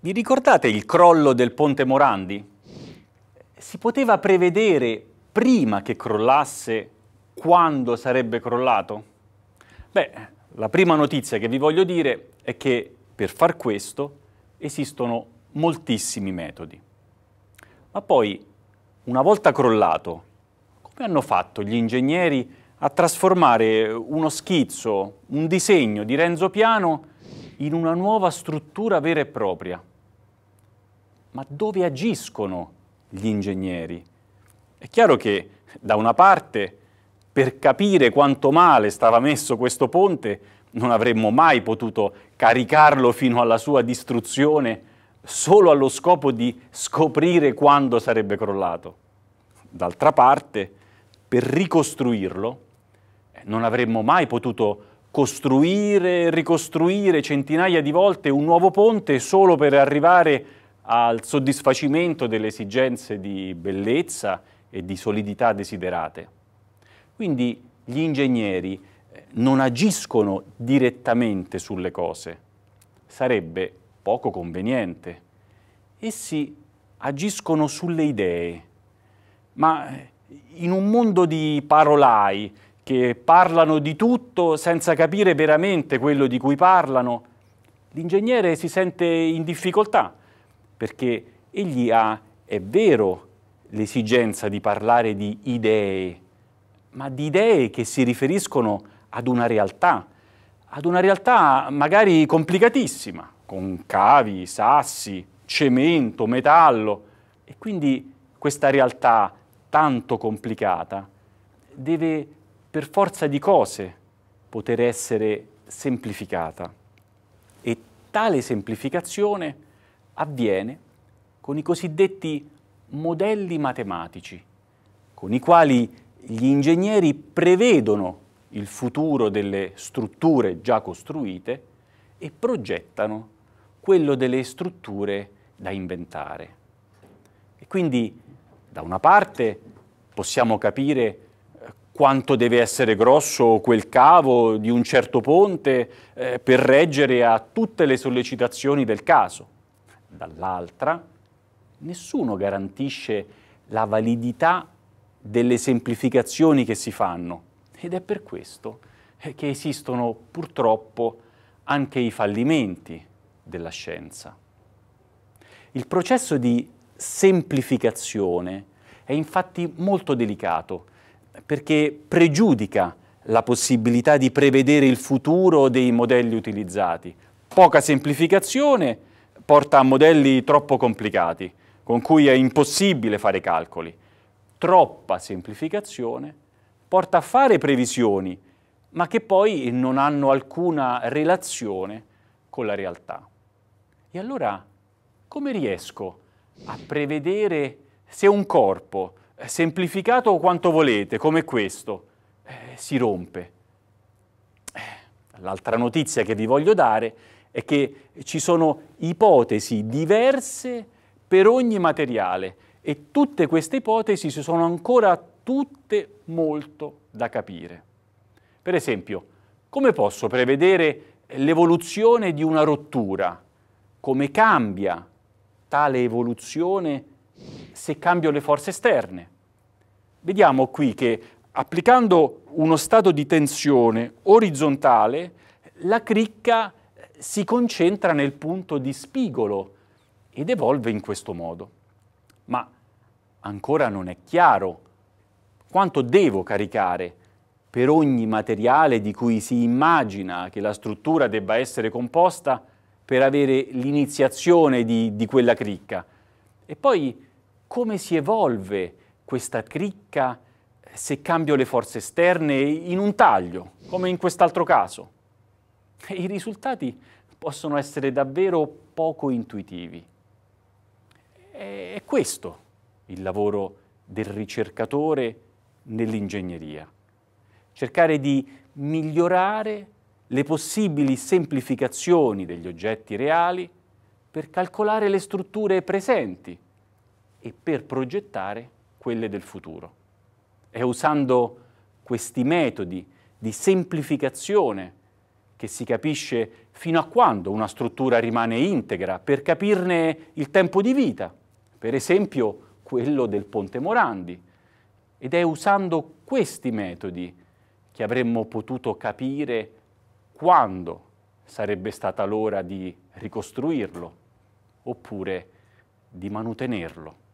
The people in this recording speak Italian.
Vi ricordate il crollo del ponte Morandi? Si poteva prevedere prima che crollasse quando sarebbe crollato? Beh, la prima notizia che vi voglio dire è che per far questo esistono moltissimi metodi. Ma poi, una volta crollato, come hanno fatto gli ingegneri a trasformare uno schizzo, un disegno di Renzo Piano in una nuova struttura vera e propria? ma dove agiscono gli ingegneri? È chiaro che da una parte per capire quanto male stava messo questo ponte non avremmo mai potuto caricarlo fino alla sua distruzione solo allo scopo di scoprire quando sarebbe crollato. D'altra parte, per ricostruirlo, eh, non avremmo mai potuto costruire e ricostruire centinaia di volte un nuovo ponte solo per arrivare al soddisfacimento delle esigenze di bellezza e di solidità desiderate. Quindi gli ingegneri eh, non agiscono direttamente sulle cose, sarebbe poco conveniente. Essi agiscono sulle idee, ma eh, in un mondo di parolai che parlano di tutto senza capire veramente quello di cui parlano, l'ingegnere si sente in difficoltà perché egli ha, è vero, l'esigenza di parlare di idee, ma di idee che si riferiscono ad una realtà, ad una realtà magari complicatissima, con cavi, sassi, cemento, metallo. E quindi questa realtà tanto complicata deve per forza di cose poter essere semplificata. E tale semplificazione avviene con i cosiddetti modelli matematici, con i quali gli ingegneri prevedono il futuro delle strutture già costruite e progettano quello delle strutture da inventare. E quindi, da una parte, possiamo capire eh, quanto deve essere grosso quel cavo di un certo ponte eh, per reggere a tutte le sollecitazioni del caso dall'altra, nessuno garantisce la validità delle semplificazioni che si fanno ed è per questo eh, che esistono purtroppo anche i fallimenti della scienza. Il processo di semplificazione è infatti molto delicato perché pregiudica la possibilità di prevedere il futuro dei modelli utilizzati. Poca semplificazione porta a modelli troppo complicati, con cui è impossibile fare calcoli. Troppa semplificazione porta a fare previsioni, ma che poi non hanno alcuna relazione con la realtà. E allora come riesco a prevedere se un corpo, eh, semplificato quanto volete, come questo, eh, si rompe? Eh, l'altra notizia che vi voglio dare è è che ci sono ipotesi diverse per ogni materiale e tutte queste ipotesi si sono ancora tutte molto da capire. Per esempio, come posso prevedere l'evoluzione di una rottura? Come cambia tale evoluzione se cambio le forze esterne? Vediamo qui che applicando uno stato di tensione orizzontale, la cricca si concentra nel punto di spigolo ed evolve in questo modo. Ma ancora non è chiaro quanto devo caricare per ogni materiale di cui si immagina che la struttura debba essere composta per avere l'iniziazione di, di quella cricca. E poi come si evolve questa cricca se cambio le forze esterne in un taglio, come in quest'altro caso? E i risultati possono essere davvero poco intuitivi. È questo il lavoro del ricercatore nell'ingegneria. Cercare di migliorare le possibili semplificazioni degli oggetti reali per calcolare le strutture presenti e per progettare quelle del futuro. È usando questi metodi di semplificazione che si capisce fino a quando una struttura rimane integra, per capirne il tempo di vita, per esempio quello del Ponte Morandi. Ed è usando questi metodi che avremmo potuto capire quando sarebbe stata l'ora di ricostruirlo oppure di manutenerlo.